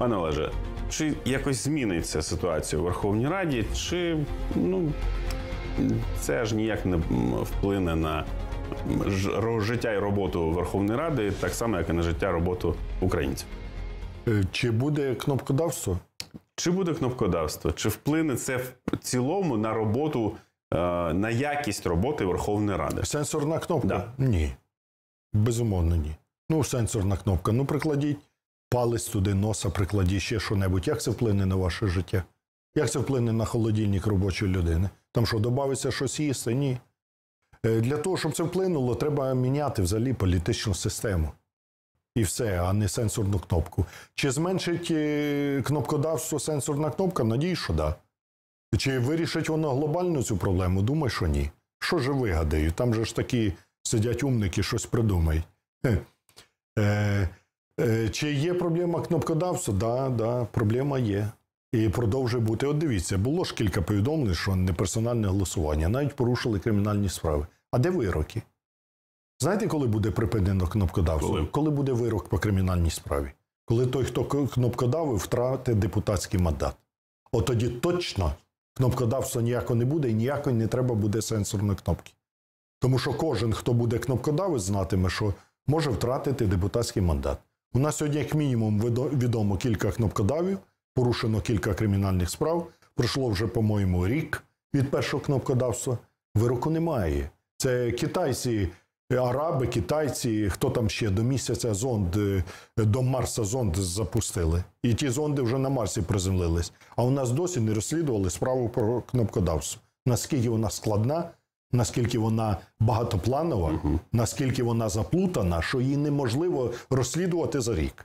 Пане Олеже, чи якось зміниться ситуація у Верховній Раді, чи ну це ж ніяк не вплине на життя і роботу Верховної Ради, так само, як і на життя і роботу українців? Е, чи буде кнопкодавство? Чи буде кнопкодавство? Чи вплине це в цілому на роботу, е, на якість роботи Верховної Ради? Сенсорна кнопка? Да. Ні. Безумовно, ні. Ну, сенсорна кнопка. Ну, прикладіть палець туди носа прикладі ще що-небудь. Як це вплине на ваше життя? Як це вплине на холодильник робочої людини? Там що, додавиться щось їсти? Ні. Е, для того, щоб це вплинуло, треба міняти взагалі політичну систему. І все, а не сенсорну кнопку. Чи зменшить е, кнопкодавство сенсорна кнопка? Надій, що да. Чи вирішить воно глобальну цю проблему? Думаю, що ні. Що ж вигадаю? Там же ж такі сидять умники, щось придумають. Е, чи є проблема кнопкодавства? Да, да, проблема є. І продовжує бути. От дивіться, було ж кілька повідомлень, що не персональне голосування. Навіть порушили кримінальні справи. А де вироки? Знаєте, коли буде припинено кнопкодавство? Коли, коли буде вирок по кримінальній справі? Коли той, хто кнопкодавив, втратить депутатський мандат. От тоді точно кнопкодавства ніякого не буде і ніякої не треба буде сенсорної кнопки. Тому що кожен, хто буде кнопкодавець, знатиме, що може втратити депутатський мандат. У нас сьогодні, як мінімум, відомо кілька кнопкодавів, порушено кілька кримінальних справ. Пройшло вже, по-моєму, рік від першого кнопкодавства. Вироку немає. Це китайці, араби, китайці, хто там ще до місяця зонд, е, до Марса зонд запустили. І ті зонди вже на Марсі приземлились. А у нас досі не розслідували справу про кнопкодавство. Наскільки вона складна, Наскільки вона багатопланова, uh наскільки вона заплутана, що її неможливо розслідувати за рік.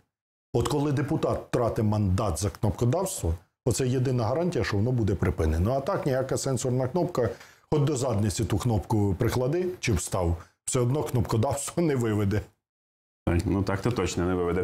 От коли депутат втратив мандат за кнопкодавство, оце єдина гарантія, що воно буде припинено. А так ніяка сенсорна кнопка, хоч до задниці ту кнопку приклади чи встав, все одно кнопкодавство не виведе. Ну так то точно не виведе.